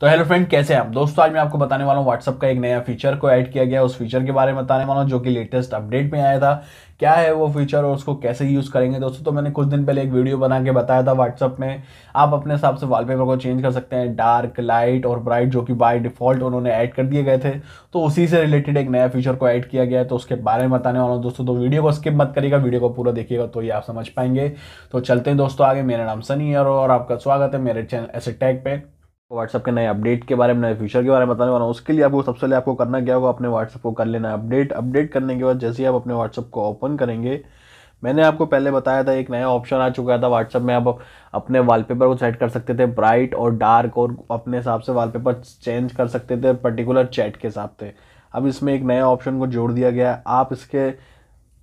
तो hello friend कैसे हैं आप दोस्तों आज मैं आपको बताने वाला हूँ व्हाट्सअप का एक नया फीचर को ऐड किया गया उस फीचर के बारे में बताने वाला हूँ जो कि लेटेस्ट अपडेट में आया था क्या है वो फीचर और उसको कैसे यूज़ करेंगे दोस्तों तो मैंने कुछ दिन पहले एक वीडियो बना के बताया था व्हाट्सअप में आप अपने हिसाब से वॉलपेपर को चेंज कर सकते हैं डार्क लाइट और ब्राइट जो कि बाय डिफ़ॉल्ट उन्होंने ऐड कर दिए गए थे तो उसी से रिलेटेड एक नया फीचर को ऐड किया गया है तो उसके बारे में बताने वाला हूँ दोस्तों तो वीडियो को स्किप मत करिएगा वीडियो को पूरा देखिएगा तो ये आप समझ पाएंगे तो चलते हैं दोस्तों आगे मेरा नाम सनी और आपका स्वागत है मेरे चैनल ऐसे टैग पर आपको व्हाट्सअप के नए अपडेट के बारे में नए फीचर के बारे में बताने वाला हूँ उसके लिए आपको सबसे पहले आपको करना क्या होगा अपने व्हाट्सअप को कर लेना अपडेट अपडेट करने के बाद जैसे ही आप अपने व्हाट्सअप को ओपन करेंगे मैंने आपको पहले बताया था एक नया ऑप्शन आ चुका था व्हाट्सअप में आप अपने वॉलपेपर को सेट कर सकते थे ब्राइट और डार्क और अपने हिसाब से वॉलपेपर चेंज कर सकते थे पर्टिकुलर चैट के हिसाब से अब इसमें एक नया ऑप्शन को जोड़ दिया गया है आप इसके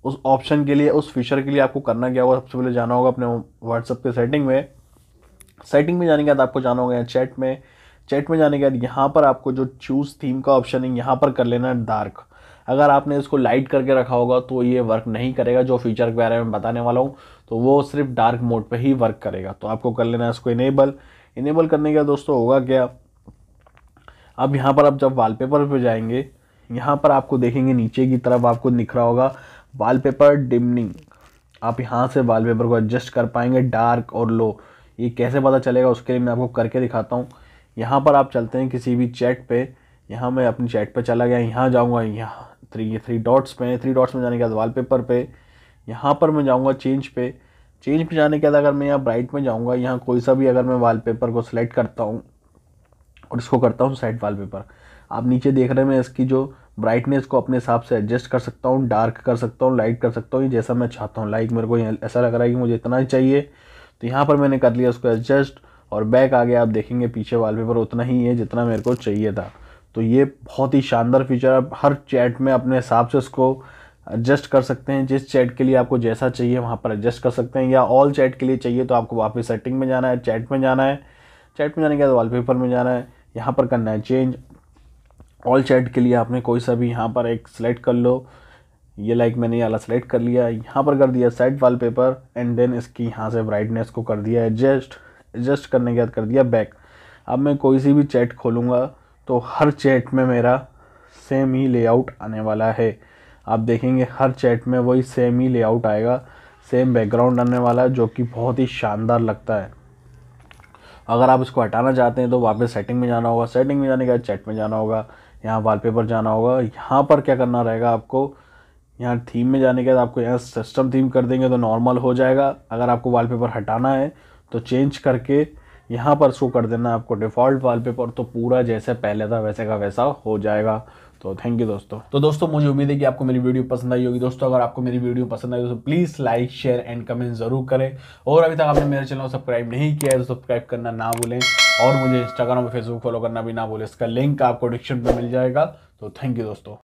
उस ऑप्शन के लिए उस फीचर के लिए आपको करना क्या होगा सबसे पहले जाना होगा अपने व्हाट्सअप के सेटिंग में सेटिंग में जाने के बाद आपको जाना होगा चैट में चैट में जाने के बाद यहाँ पर आपको जो चूज़ थीम का ऑप्शन है यहाँ पर कर लेना है डार्क अगर आपने इसको लाइट करके रखा होगा तो ये वर्क नहीं करेगा जो फीचर के बारे में बताने वाला हूँ तो वो सिर्फ डार्क मोड पे ही वर्क करेगा तो आपको कर लेना है इसको इनेबल इनेबल करने का दोस्तों होगा क्या अब यहाँ पर आप जब पेपर पे जाएंगे यहाँ पर आपको देखेंगे नीचे की तरफ आपको दिख रहा होगा पेपर डिमनिंग आप यहाँ से पेपर को एडजस्ट कर पाएंगे डार्क और लो ये कैसे पता चलेगा उसके लिए मैं आपको करके दिखाता हूँ यहाँ पर आप चलते हैं किसी भी चैट पे यहाँ मैं अपनी चैट पे चला गया यहाँ जाऊँगा यहाँ थ्री ये थ्री डॉट्स पे थ्री डॉट्स में जाने के बाद वालपेपर पे यहाँ पर मैं जाऊँगा चेंज पे चेंज पे जाने के बाद अगर मैं यहाँ ब्राइट में जाऊँगा यहाँ कोई सा भी अगर मैं पेपर को सिलेक्ट करता हूँ और इसको करता हूँ साइड पेपर आप नीचे देख रहे हैं मैं इसकी जो ब्राइटनेस को अपने हिसाब से एडजस्ट कर सकता हूँ डार्क कर सकता हूँ लाइट कर सकता हूँ जैसा मैं चाहता हूँ लाइक मेरे को ऐसा लग रहा है कि मुझे इतना ही चाहिए तो यहाँ पर मैंने कर लिया उसको एडजस्ट और बैक आगे आप देखेंगे पीछे वॉलपेपर उतना ही है जितना मेरे को चाहिए था तो ये बहुत ही शानदार फीचर आप हर चैट में अपने हिसाब से उसको एडजस्ट कर सकते हैं जिस चैट के लिए आपको जैसा चाहिए वहाँ पर एडजस्ट कर सकते हैं या ऑल चैट के लिए चाहिए तो आपको वापस सेटिंग में जाना है चैट में जाना है चैट में जाने के बाद वॉलपेपर में जाना है यहाँ पर करना है चेंज ऑल चैट के लिए आपने कोई सा भी यहाँ पर एक सिलेक्ट कर लो ये लाइक मैंने ये वाला सेलेक्ट कर लिया यहाँ पर कर दिया सेट वॉलपेपर एंड देन इसकी यहाँ से ब्राइटनेस को कर दिया एडजस्ट एडजस्ट करने के बाद कर दिया बैक अब मैं कोई सी भी चैट खोलूँगा तो हर चैट में मेरा सेम ही लेआउट आने वाला है आप देखेंगे हर चैट में वही सेम ही लेआउट आएगा सेम बैकग्राउंड आने वाला है जो कि बहुत ही शानदार लगता है अगर आप इसको हटाना चाहते हैं तो वापस सेटिंग में जाना होगा सेटिंग में जाने के बाद चैट में जाना होगा यहाँ वाल जाना होगा यहाँ पर क्या करना रहेगा आपको यहाँ थीम में जाने के बाद आपको यहाँ सिस्टम थीम कर देंगे तो नॉर्मल हो जाएगा अगर आपको वॉलपेपर हटाना है तो चेंज करके यहाँ पर शो कर देना आपको डिफ़ॉल्ट वॉलपेपर तो पूरा जैसे पहले था वैसे का वैसा हो जाएगा तो थैंक यू दोस्तों तो दोस्तों मुझे उम्मीद है कि आपको मेरी वीडियो पसंद आई होगी दोस्तों अगर आपको मेरी वीडियो पसंद आई तो please like share and comment जरूर करें और अभी तक आपने मेरे चैनल को सब्सक्राइब नहीं किया है तो सब्सक्राइब करना ना भूलें और मुझे इंस्टाग्राम और फेसबुक फॉलो करना भी ना भूलें इसका लिंक आपको डिस्क्रिप्शन में मिल जाएगा तो थैंक यू दोस्तों